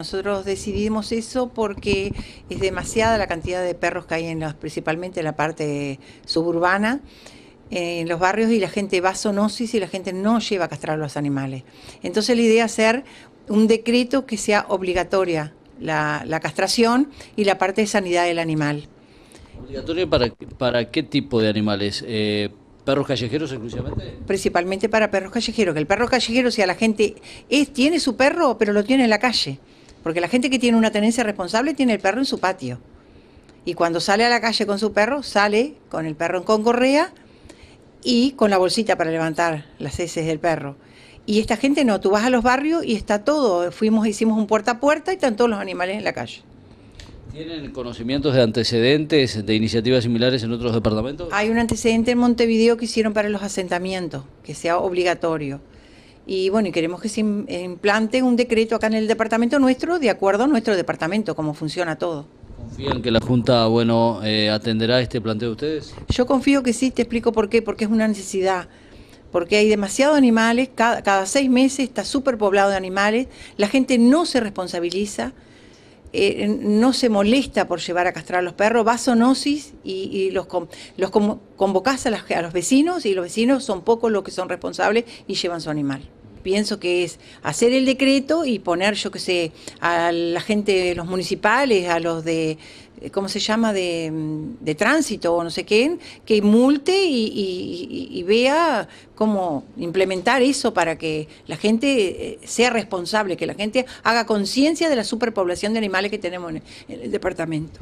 Nosotros decidimos eso porque es demasiada la cantidad de perros que hay en principalmente en la parte suburbana, en los barrios, y la gente va a zoonosis y la gente no lleva a castrar a los animales. Entonces la idea es hacer un decreto que sea obligatoria la, la castración y la parte de sanidad del animal. ¿Obligatoria para, para qué tipo de animales? Eh, ¿Perros callejeros exclusivamente? Principalmente para perros callejeros, que el perro callejero, o sea, la gente tiene su perro, pero lo tiene en la calle. Porque la gente que tiene una tenencia responsable tiene el perro en su patio. Y cuando sale a la calle con su perro, sale con el perro con correa y con la bolsita para levantar las heces del perro. Y esta gente no, tú vas a los barrios y está todo. Fuimos, hicimos un puerta a puerta y están todos los animales en la calle. ¿Tienen conocimientos de antecedentes de iniciativas similares en otros departamentos? Hay un antecedente en Montevideo que hicieron para los asentamientos, que sea obligatorio y bueno, y queremos que se eh, implante un decreto acá en el departamento nuestro, de acuerdo a nuestro departamento, cómo funciona todo. ¿Confían que la Junta, bueno, eh, atenderá este planteo de ustedes? Yo confío que sí, te explico por qué, porque es una necesidad. Porque hay demasiados animales, cada, seis meses está súper poblado de animales, la gente no se responsabiliza, eh, no se molesta por llevar a castrar a los perros, va zoonosis y, y los, los convocas a los vecinos y los vecinos son pocos los que son responsables y llevan su animal pienso que es hacer el decreto y poner, yo que sé, a la gente de los municipales, a los de, ¿cómo se llama?, de, tránsito o no sé qué, que multe y, vea cómo implementar eso para que la gente eh, sea responsable, que la gente haga conciencia de la superpoblación de animales que tenemos en el departamento.